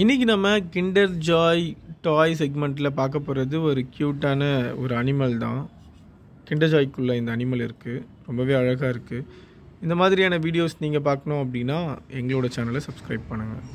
இன்றைக்கி நம்ம kinder Joy டாய் செக்மெண்ட்டில் பார்க்க போகிறது ஒரு க்யூட்டான ஒரு அனிமல் தான் கிண்டர் ஜாய்க்குள்ளே இந்த அனிமல் இருக்குது ரொம்பவே அழகாக இருக்குது இந்த மாதிரியான வீடியோஸ் நீங்கள் பார்க்கணும் அப்படின்னா எங்களோட சேனலை சப்ஸ்கிரைப் பண்ணுங்கள்